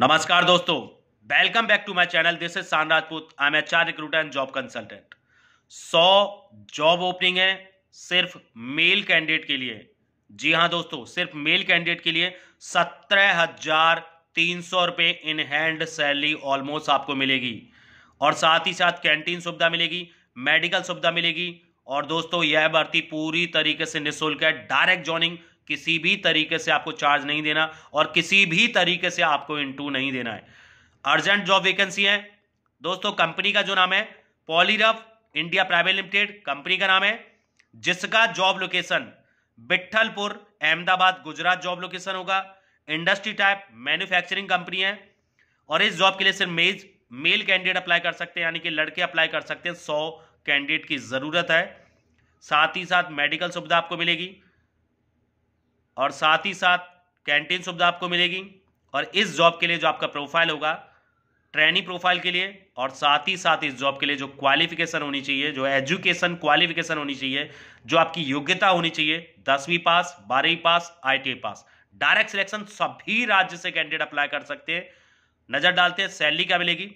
नमस्कार दोस्तों welcome back to my channel this is San Rajput I am HR recruiter and job consultant सौ job opening है सिर्फ male candidate के लिए जी हाँ दोस्तों सिर्फ मेल कैंडिडेट के लिए सत्रह हजार तीन सौ रुपए इन हैंड सैलरी ऑलमोस्ट आपको मिलेगी और साथ ही साथ कैंटीन सुविधा मिलेगी मेडिकल सुविधा मिलेगी और दोस्तों यह भर्ती पूरी तरीके से निःशुल्क है डायरेक्ट ज्वाइनिंग किसी भी तरीके से आपको चार्ज नहीं देना और किसी भी तरीके से आपको इंटू नहीं देना है अर्जेंट जॉब वैकेंसी है दोस्तों कंपनी का जो नाम है पॉलीरफ इंडिया प्राइवेट लिमिटेड कंपनी का नाम है जिसका job location Bitthalpur Ahmedabad Gujarat job location होगा इंडस्ट्री टाइप मैन्युफैक्चरिंग कंपनी है और इस जॉब के लिए सिर्फ मेज मेल कैंडिडेट अप्लाई कर सकते हैं यानी कि लड़के अप्लाई कर सकते हैं सौ कैंडिडेट की ज़रूरत है साथ ही साथ मेडिकल सुविधा आपको मिलेगी और साथ ही साथ कैंटीन सुविधा आपको मिलेगी और इस जॉब के लिए जो आपका प्रोफाइल होगा ट्रेनी प्रोफाइल के लिए और साथ ही साथ इस जॉब के लिए जो क्वालिफिकेशन होनी चाहिए जो एजुकेशन क्वालिफिकेशन होनी चाहिए जो आपकी योग्यता होनी चाहिए दसवीं पास बारहवीं पास आई पास डायरेक्ट सिलेक्शन सभी राज्य से कैंडिडेट अप्लाई कर सकते हैं नजर डालते हैं सैलरी क्या मिलेगी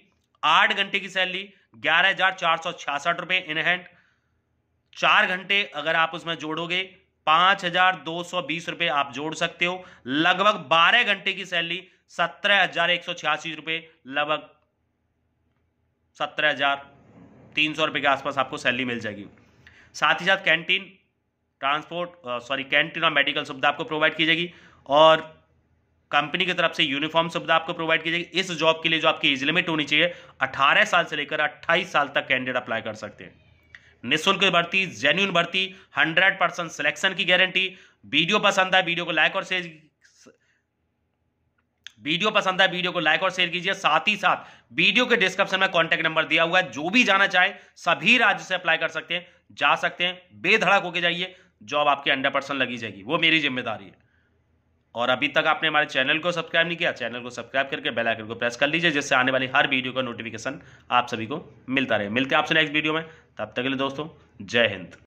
आठ घंटे की सैलरी ग्यारह हजार चार सौ छियासठ रुपए इनहैंड चार घंटे अगर आप उसमें जोड़ोगे पांच हजार दो सौ बीस रुपए आप जोड़ सकते हो लगभग बारह घंटे की सैलरी सत्रह हजार एक सौ छियासी रुपए लगभग सत्रह हजार तीन सौ रुपए के आसपास आपको सैलरी मिल जाएगी साथ ही साथ कैंटीन ट्रांसपोर्ट सॉरी कैंटीन और मेडिकल सुविधा आपको प्रोवाइड की जाएगी और कंपनी की तरफ से यूनिफॉर्म सुविधा आपको प्रोवाइड की जाएगी इस जॉब के लिए जो आपकी एज लिमिट होनी चाहिए 18 साल से लेकर 28 साल तक कैंडिडेट अप्लाई कर सकते हैं निःशुल्क भर्ती जेन्यून भर्ती हंड्रेड परसेंट सिलेक्शन की गारंटी वीडियो पसंद आए वीडियो को लाइक और शेयर वीडियो पसंद आए वीडियो को लाइक और शेयर कीजिए साथ ही साथ वीडियो के डिस्क्रिप्शन में कॉन्टैक्ट नंबर दिया हुआ है जो भी जाना चाहे सभी राज्य से अप्लाई कर सकते हैं जा सकते हैं बेधड़क होके जाइए जॉब आपके हंड्रेड परसेंट लगी जाएगी वो मेरी जिम्मेदारी है और अभी तक आपने हमारे चैनल को सब्सक्राइब नहीं किया चैनल को सब्सक्राइब करके बेल आइकन को प्रेस कर लीजिए जिससे आने वाली हर वीडियो का नोटिफिकेशन आप सभी को मिलता रहे मिलते हैं आपसे नेक्स्ट वीडियो में तब तक के लिए दोस्तों जय हिंद